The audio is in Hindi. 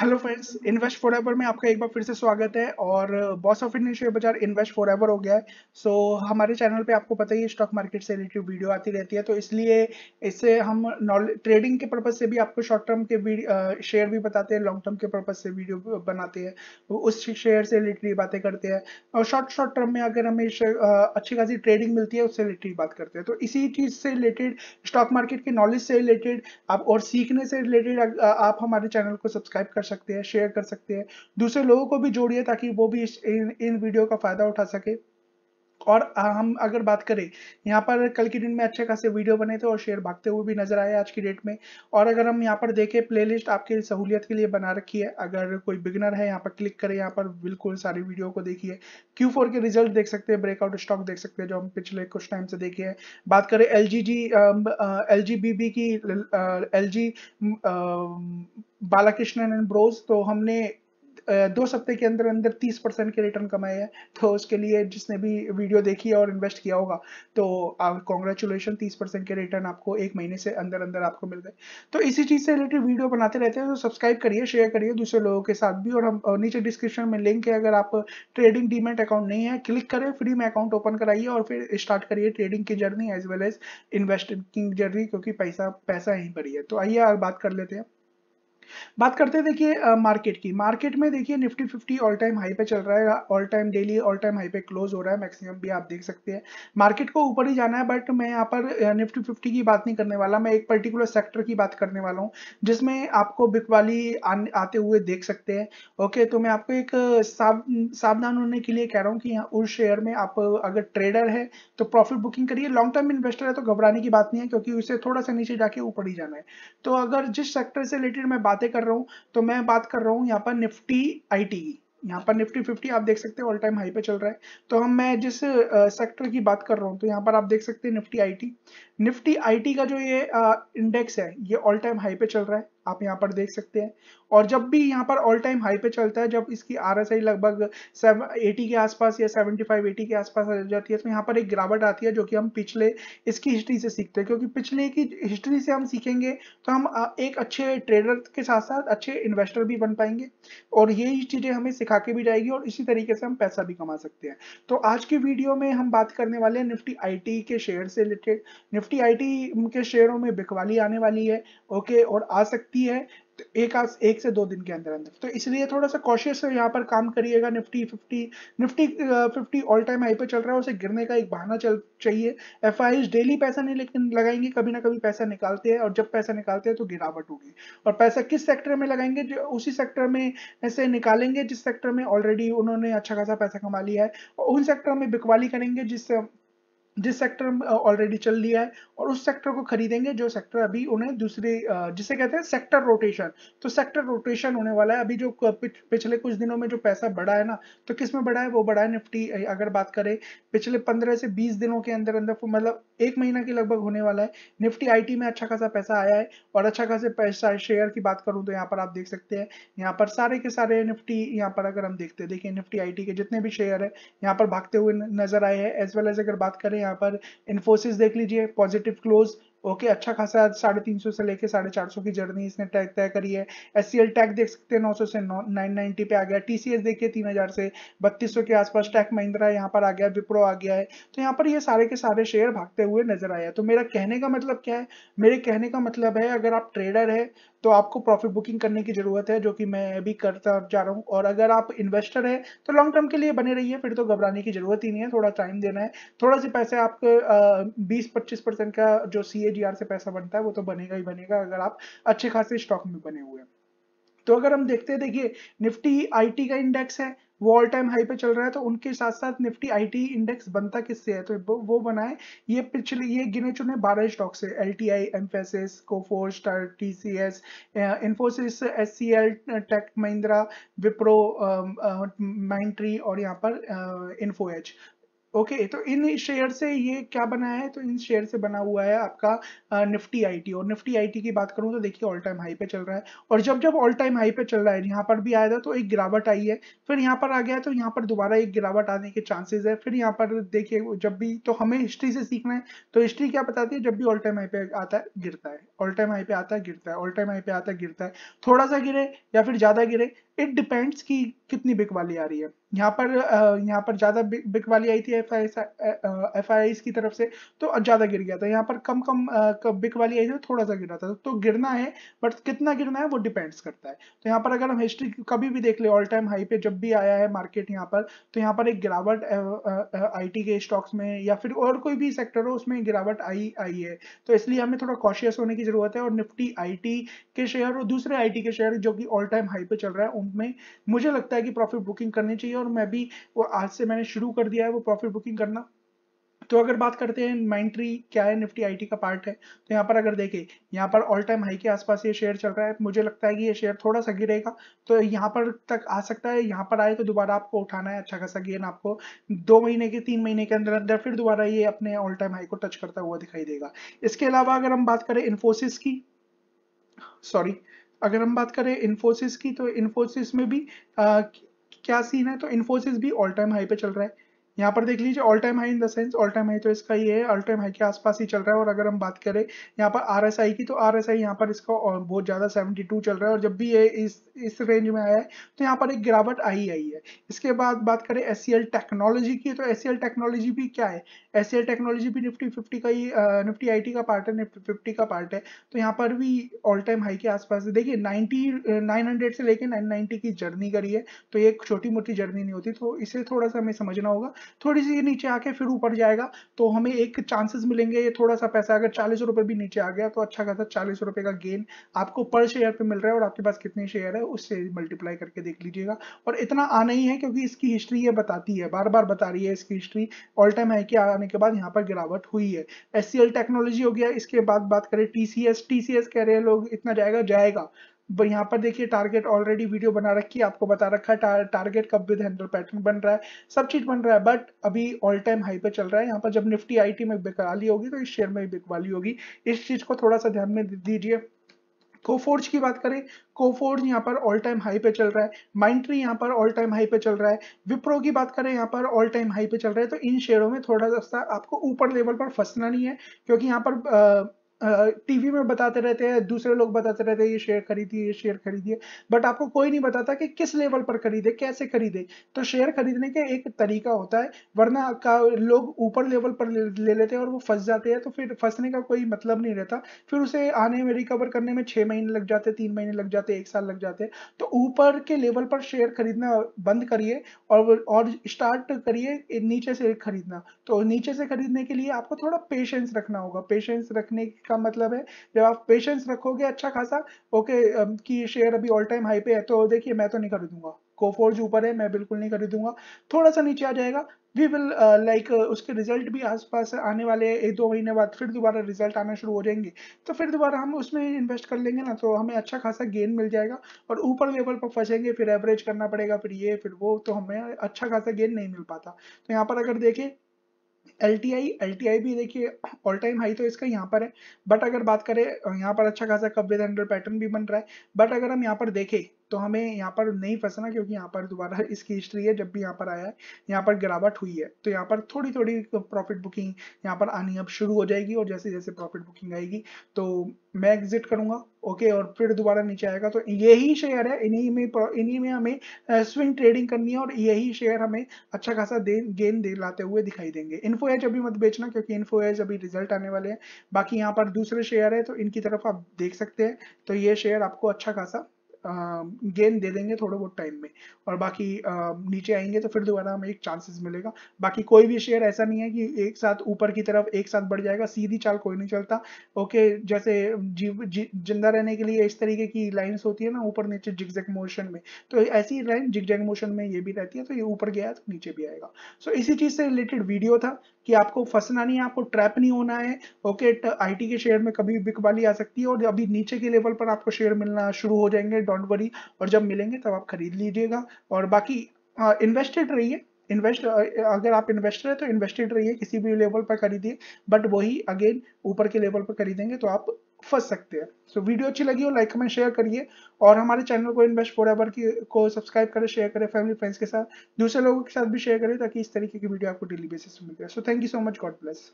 Hello friends invest forever में आपका एक बार फिर से स्वागत है और बॉस ऑफ इंडियन शेयर बाजार इन्वेस्ट फॉर एवर हो गया है सो so, हमारे चैनल पे आपको पता ही है स्टॉक मार्केट से रिलेटेड वीडियो आती रहती है तो इसलिए इससे हम नॉलेज ट्रेडिंग के पर्पज से भी आपको शॉर्ट टर्म के शेयर uh, भी बताते हैं लॉन्ग टर्म के पर्पज से वीडियो बनाते हैं उस शेयर से रिलेटेड बातें करते हैं और शॉर्ट शॉर्ट टर्म में अगर हमें uh, अच्छी खासी ट्रेडिंग मिलती है उससे रिलेटेड बात करते हैं तो इसी चीज़ से रिलेटेड स्टॉक मार्केट के नॉलेज से रिलेटेड आप और सीखने से रिलेटेड आप हमारे चैनल को सब्सक्राइब कर सकते हैं शेयर कर सकते हैं दूसरे लोगों को भी जोड़िए ताकि वो भी इस इन, इन वीडियो का फायदा उठा सके और हम अगर बात करें यहाँ पर कल के दिन में अच्छे खासे वीडियो बने थे और शेयर भागते हुए भी नजर आए आज की डेट में और अगर हम यहाँ पर देखें प्लेलिस्ट आपके सहूलियत के लिए बना रखी है अगर कोई बिगनर है यहाँ पर क्लिक करें यहाँ पर बिल्कुल सारी वीडियो को देखिए Q4 के रिजल्ट देख सकते हैं ब्रेकआउट स्टॉक देख सकते हैं जो हम पिछले कुछ टाइम से देखे हैं बात करें एल जी की L G Balakrishnan and bros तो हमने दो सप्ते के अंदर अंदर 30 परसेंट के रिटर्न कमाए हैं तो उसके लिए जिसने भी वीडियो देखी और इन्वेस्ट किया होगा तो कॉन्ग्रेचुलेशन तीस परसेंट के रिटर्न आपको एक महीने से अंदर अंदर आपको मिल गए तो इसी चीज़ से रिलेटेड वीडियो बनाते रहते हैं तो सब्सक्राइब करिए शेयर करिए दूसरे लोगों के साथ भी और हम नीचे डिस्क्रिप्शन में लिंक है अगर आप ट्रेडिंग डीमेट अकाउंट नहीं है क्लिक करें फ्री में अकाउंट ओपन कराइए और फिर स्टार्ट करिए ट्रेडिंग की journey as well as investing journey क्योंकि पैसा पैसा यहीं पर ही है तो आइए बात कर लेते हैं बात करते हैं देखिए मार्केट की मार्केट में देखिए निफ्टी 50 ऑल टाइम हाई पे चल रहा है all time daily all time high पे क्लोज हो रहा है मैक्सिमम भी आप देख सकते हैं मार्केट को ऊपर ही जाना है बट मैं यहाँ पर निफ्टी 50 की बात नहीं करने वाला मैं एक पर्टिकुलर सेक्टर की बात करने वाला हूँ जिसमें आपको बिक वाली आते हुए देख सकते हैं ओके तो मैं आपको एक साव, सावधान होने के लिए कह रहा हूँ कि उस शेयर में आप अगर ट्रेडर है तो प्रॉफिट बुकिंग करिए लॉन्ग टर्म इन्वेस्टर है तो घबराने की बात नहीं है क्योंकि उसे थोड़ा सा नीचे जाके ऊपर ही जाना है तो अगर जिस सेक्टर से रिलेटेड मैं बात बातें कर रहा हूँ तो मैं बात कर रहा हूँ यहाँ पर निफ्टी आई टी e। यहाँ पर निफ्टी फिफ्टी आप देख सकते हैं ऑल टाइम हाई पे चल रहा है तो हम मैं जिस सेक्टर की बात कर रहा हूँ तो यहाँ पर आप देख सकते हैं Nifty IT e। Nifty IT e का जो ये इंडेक्स है ये ऑल टाइम हाई पे चल रहा है आप यहाँ पर देख सकते हैं और जब भी यहाँ पर ऑल टाइम हाई पे चलता है जब इसकी आई लगभग 80 के आसपास या 75 80 के आसपास आ जाती है तो यहाँ पर एक गिरावट आती है जो कि हम पिछले इसकी हिस्ट्री से सीखते हैं क्योंकि पिछले की हिस्ट्री से हम सीखेंगे तो हम एक अच्छे ट्रेडर के साथ साथ अच्छे इन्वेस्टर भी बन पाएंगे और यही चीज़ें हमें सिखा के भी जाएगी और इसी तरीके से हम पैसा भी कमा सकते हैं तो आज की वीडियो में हम बात करने वाले हैं निफ्टी आई के शेयर से रिलेटेड निफ्टी आई के शेयरों में बिकवाली आने वाली है ओके और आ सकती सकती है तो एक आज एक से दो दिन के अंदर अंदर तो इसलिए थोड़ा सा कॉशियस है यहाँ पर काम करिएगा Nifty fifty Nifty fifty all time high पे चल रहा है उसे गिरने का एक बहाना चल चाहिए एफ डेली पैसा नहीं लेकिन लगाएंगे कभी ना कभी पैसा निकालते हैं और जब पैसा निकालते हैं तो गिरावट होगी और पैसा किस सेक्टर में लगाएंगे जो उसी सेक्टर में ऐसे निकालेंगे जिस सेक्टर में ऑलरेडी उन्होंने अच्छा खासा पैसा कमा लिया है और उन सेक्टर में बिकवाली करेंगे जिससे जिस सेक्टर में ऑलरेडी चल लिया है और उस सेक्टर को खरीदेंगे जो सेक्टर अभी उन्हें दूसरे जिसे कहते हैं सेक्टर रोटेशन तो सेक्टर रोटेशन होने वाला है अभी जो पिछले कुछ दिनों में जो पैसा बढ़ा है ना तो किस में बढ़ा है वो बढ़ा है निफ्टी अगर बात करें पिछले पंद्रह से बीस दिनों के अंदर अंदर मतलब एक महीना के लगभग होने वाला है निफ्टी आई में अच्छा खासा पैसा आया है और अच्छा खासा पैसा शेयर की बात करूँ तो यहाँ पर आप देख सकते हैं यहाँ पर सारे के सारे निफ्टी यहाँ पर अगर हम देखते हैं देखिए निफ्टी आई के जितने भी शेयर है यहाँ पर भागते हुए नजर आए हैं एज वेल एज अगर बात करें यहाँ पर इन्फोसिस देख लीजिए पॉजिटिव क्लोज ओके अच्छा खासा साढ़े तीन सौ से लेके साढ़े चार सौ की जर्नी इसने टैग तय करी है एस सी एल टैग देख सकते हैं नौ सौ से नौ नाइन नाइनटी पे आ गया टी सी एस देखिए तीन हजार से बत्तीस सौ के आसपास टैक महिंद्रा यहाँ पर आ गया विप्रो आ गया है तो यहाँ पर ये सारे के सारे शेयर भागते हुए नजर आया तो मेरा कहने का मतलब क्या है मेरे कहने का मतलब है अगर आप ट्रेडर है तो आपको प्रॉफिट बुकिंग करने की जरूरत है जो कि मैं भी करता जा रहा हूँ और अगर आप इन्वेस्टर हैं तो लॉन्ग टर्म के लिए बने रहिए फिर तो घबराने की जरूरत ही नहीं है थोड़ा टाइम देना है थोड़ा से पैसे आप बीस पच्चीस परसेंट का जो सी से पैसा बनता है वो तो बनेगा ही बनेगा अगर आप अच्छे खासे स्टॉक में बने हुए हैं तो अगर हम देखते हैं देखिए निफ्टी आईटी का इंडेक्स है वो ऑल टाइम हाई पे चल रहा है तो उनके साथ साथ निफ्टी आईटी इंडेक्स बनता किससे है तो वो बनाए ये पिछले ये गिने चुने बारह स्टॉक्स है L T I Mphasis Coforge T C S Infosys S C L tech Mahindra Wipro Mindtree और यहाँ पर इन्फो एच ओके okay, तो इन शेयर से ये क्या बना है तो इन शेयर से बना हुआ है आपका निफ्टी आईटी और निफ्टी आईटी की बात करूं तो देखिए ऑल टाइम हाई पे चल रहा है और जब जब ऑल टाइम हाई पे चल रहा है यहाँ पर भी आया था तो एक गिरावट आई है फिर यहाँ पर आ गया तो यहाँ पर दोबारा एक गिरावट आने के चांसेज है फिर यहाँ पर देखिए जब भी तो हमें हिस्ट्री से सीखना है तो हिस्ट्री क्या बताती है जब भी ऑल टाइम हाई पे आता है गिरता है ऑल टाइम हाई पे आता है गिरता है ऑल टाइम हाई पे आता है गिरता है थोड़ा सा गिरे या फिर ज्यादा गिरे इट डिपेंड्स की कितनी बिक वाली आ रही है यहाँ पर यहाँ पर ज़्यादा बिक वाली आई थी एफ आई की तरफ से तो ज़्यादा गिर गया था यहाँ पर कम कम बिक वाली आई थी तो थोड़ा सा गिरा था तो गिरना है बट कितना गिरना है वो डिपेंड्स करता है तो यहाँ पर अगर हम हिस्ट्री कभी भी देख ले ऑल टाइम हाई पे जब भी आया है मार्केट यहाँ पर तो यहाँ पर एक गिरावट आई के स्टॉक्स में या फिर और कोई भी सेक्टर हो उसमें गिरावट आई आई है तो इसलिए हमें थोड़ा कॉशियस होने की ज़रूरत है और निफ्टी आई के शेयर और दूसरे आई के शेयर जो कि ऑल टाइम हाई पे चल रहा है उनमें मुझे लगता है लगता है कि प्रॉफिट बुकिंग करनी चाहिए और मैं भी वो आज से मैंने शुरू कर दिया है वो प्रॉफिट बुकिंग करना तो अगर बात करते हैं माइंट्री क्या है निफ्टी आईटी का पार्ट है तो यहाँ पर अगर देखें यहाँ पर ऑल टाइम हाई के आसपास ये शेयर चल रहा है मुझे लगता है कि ये शेयर थोड़ा सा गिरेगा तो यहाँ पर तक आ सकता है यहाँ पर आए तो दोबारा आपको उठाना है अच्छा खासा गेन आपको दो महीने के तीन महीने के अंदर अंदर फिर दोबारा ये अपने ऑल टाइम हाई को टच करता हुआ दिखाई देगा इसके अलावा अगर हम बात करें इन्फोसिस की सॉरी अगर हम बात करें इन्फोसिस की तो इन्फोसिस में भी आ, क्या सीन है तो इन्फोसिस भी ऑल टाइम हाई पे चल रहा है यहाँ पर देख लीजिए all time high in the sense all time high तो इसका ये है ऑल टाइम हाई के आसपास ही चल रहा है और अगर हम बात करें यहाँ पर आर एस आई की तो आर एस आई यहाँ पर इसका बहुत ज़्यादा सेवेंटी टू चल रहा है और जब भी ये इस इस रेंज में आया है तो यहाँ पर एक गिरावट आई आई है इसके बाद बात करें एस सी एल टेक्नोलॉजी की तो एस सी एल टेक्नोलॉजी भी क्या है एस सी एल टेक्नोलॉजी भी निफ्टी फिफ्टी का ही निफ्टी आई टी का पार्ट है निफ्टी फिफ्टी का पार्ट है तो यहाँ पर भी ऑल टाइम हाई के आसपास देखिए नाइन्टी नाइन हंड्रेड से लेकर नाइन नाइन्टी की जर्नी करी है तो ये एक छोटी मोटी जर्नी नहीं होती तो इसे थोड़ा सा हमें समझना होगा थोड़ी सी नीचे आके फिर ऊपर जाएगा तो हमें एक चांसेस मिलेंगे ये थोड़ा सा पैसा अगर चालीस रुपए भी नीचे आ गया तो अच्छा खासा चालीस रुपए का गेन आपको पर शेयर पे मिल रहा है और आपके पास कितने शेयर है उससे मल्टीप्लाई करके देख लीजिएगा और इतना आना ही है क्योंकि इसकी हिस्ट्री ये बताती है बार बार बता रही है इसकी हिस्ट्री ऑल टाइम है कि आने के बाद यहाँ पर गिरावट हुई है एस टेक्नोलॉजी हो गया इसके बाद बात करें टी सी कह रहे हैं लोग इतना जाएगा जाएगा यहाँ पर देखिए टारगेट ऑलरेडी वीडियो बना रखी है आपको बता रखा है टार, target cup with handle pattern बन रहा है सब चीज बन रहा है बट अभी ऑल टाइम हाई पे चल रहा है यहाँ पर जब निफ्टी आईटी में बिकवाली होगी तो इस शेयर में भी बिकवाली होगी इस चीज को थोड़ा सा ध्यान में दीजिए कोफोर्ज की बात करें कोफोर्ज यहाँ पर ऑल टाइम हाई पे चल रहा है माइंट्री यहाँ पर ऑल टाइम हाई पे चल रहा है विप्रो की बात करें यहाँ पर ऑल टाइम हाई पे चल रहा है तो इन शेयरों में थोड़ा सा आपको ऊपर लेवल पर फंसना नहीं है क्योंकि यहाँ पर आ, टीवी में बताते रहते हैं दूसरे लोग बताते रहते हैं ये शेयर खरीदिए ये शेयर खरीदिए बट आपको कोई नहीं बताता कि किस लेवल पर खरीदे कैसे खरीदे तो शेयर खरीदने का एक तरीका होता है वरना का लोग ऊपर लेवल पर ले, ले लेते हैं और वो फंस जाते हैं तो फिर फंसने का कोई मतलब नहीं रहता फिर उसे आने में रिकवर करने में छः महीने लग जाते तीन महीने लग जाते एक साल लग जाते तो ऊपर के लेवल पर शेयर खरीदना बंद करिए और और स्टार्ट करिए नीचे से खरीदना तो नीचे से खरीदने के लिए आपको थोड़ा पेशेंस रखना होगा पेशेंस रखने का मतलब है जब आप पेशेंस रखोगे अच्छा खासा ओके कि शेयर अभी ऑल टाइम हाई पे है तो देखिए मैं तो नहीं खरीदूंगा कोफोर्ज ऊपर है मैं बिल्कुल नहीं खरीदूंगा थोड़ा सा नीचे आ जाएगा वी विल लाइक उसके रिजल्ट भी आसपास आने वाले एक दो महीने बाद फिर दोबारा रिजल्ट आना शुरू हो जाएंगे तो फिर दोबारा हम उसमें इन्वेस्ट कर लेंगे ना तो हमें अच्छा खासा गेन मिल जाएगा और ऊपर लेवल पर फंसेंगे फिर एवरेज करना पड़ेगा फिर ये फिर वो तो हमें अच्छा खासा गेन नहीं मिल पाता तो यहाँ पर अगर देखें L T I L T I भी देखिए ऑल टाइम हाई तो इसका यहाँ पर है बट अगर बात करें यहाँ पर अच्छा खासा कप विद हैंडल पैटर्न भी बन रहा है बट अगर हम यहाँ पर देखें तो हमें यहाँ पर नहीं फंसना क्योंकि यहाँ पर दोबारा इसकी हिस्ट्री है जब भी यहाँ पर आया है यहाँ पर गिरावट हुई है तो यहाँ पर थोड़ी थोड़ी प्रॉफिट बुकिंग यहाँ पर आनी अब शुरू हो जाएगी और जैसे जैसे प्रॉफिट बुकिंग आएगी तो मैं एग्जिट करूंगा ओके और फिर दोबारा नीचे आएगा तो यही शेयर है इन्हीं में इन्हीं में हमें स्विंग ट्रेडिंग करनी है और यही शेयर हमें अच्छा खासा गेन दिलाते हुए दिखाई देंगे इन्फो एज अभी मत बेचना क्योंकि इन्फो एज अभी रिजल्ट आने वाले हैं बाकी यहाँ पर दूसरे शेयर है तो इनकी तरफ आप देख सकते हैं तो ये शेयर आपको अच्छा खासा गेन दे देंगे थोड़े बहुत टाइम में और बाकी नीचे आएंगे तो फिर दोबारा हमें एक चांसेस मिलेगा बाकी कोई भी शेयर ऐसा नहीं है कि एक साथ ऊपर की तरफ एक साथ बढ़ जाएगा सीधी चाल कोई नहीं चलता ओके जैसे जीव जिंदा रहने के लिए इस तरीके की लाइन्स होती है ना ऊपर नीचे जिगजैग मोशन में तो ऐसी लाइन जिगजैग मोशन में ये भी रहती है तो ये ऊपर गया तो नीचे भी आएगा सो इसी चीज से रिलेटेड वीडियो था कि आपको फंसना नहीं है आपको ट्रैप नहीं होना है ओके आईटी के शेयर में कभी बिकवाली आ सकती है और अभी नीचे के लेवल पर आपको शेयर मिलना शुरू हो जाएंगे डोंट वरी और जब मिलेंगे तब आप खरीद लीजिएगा और बाकी इन्वेस्टेड रहिए इन्वेस्ट अगर आप इन्वेस्टर हैं तो इन्वेस्टेड रहिए किसी भी लेवल पर खरीदिए बट वही अगेन ऊपर के लेवल पर खरीदेंगे तो आप फंस सकते हैं सो so, वीडियो अच्छी लगी हो लाइक कमेंट शेयर करिए और हमारे चैनल को इन्वेस्ट फॉर एवर की को सब्सक्राइब करें शेयर करें फैमिली फ्रेंड्स के साथ दूसरे लोगों के साथ भी शेयर करें ताकि इस तरीके की वीडियो आपको डेली बेसिस में मिले so thank you so much God bless